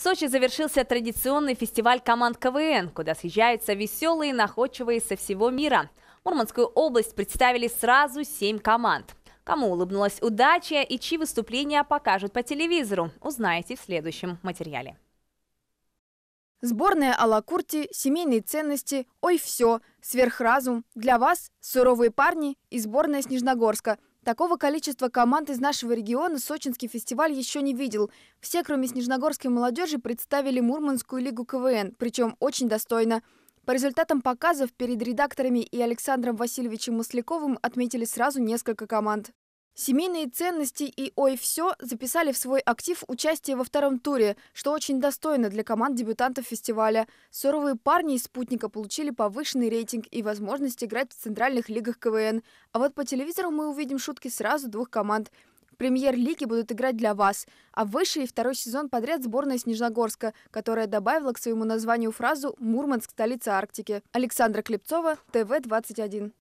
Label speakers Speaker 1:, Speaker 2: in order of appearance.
Speaker 1: В Сочи завершился традиционный фестиваль команд КВН, куда съезжаются веселые и находчивые со всего мира. Мурманскую область представили сразу семь команд. Кому улыбнулась удача и чьи выступления покажут по телевизору, узнаете в следующем материале.
Speaker 2: Сборная Алакурти, семейные ценности, ой, все, сверхразум. Для вас суровые парни и сборная Снежногорска – Такого количества команд из нашего региона сочинский фестиваль еще не видел. Все, кроме снежногорской молодежи, представили Мурманскую лигу КВН, причем очень достойно. По результатам показов перед редакторами и Александром Васильевичем Масляковым отметили сразу несколько команд. Семейные ценности и «Ой, все» записали в свой актив участие во втором туре, что очень достойно для команд дебютантов фестиваля. Суровые парни из «Спутника» получили повышенный рейтинг и возможность играть в центральных лигах КВН. А вот по телевизору мы увидим шутки сразу двух команд. премьер лиги будут играть для вас, а высший и второй сезон подряд сборная Снежногорска, которая добавила к своему названию фразу «Мурманск – столица Арктики». Александра Клепцова, ТВ-21.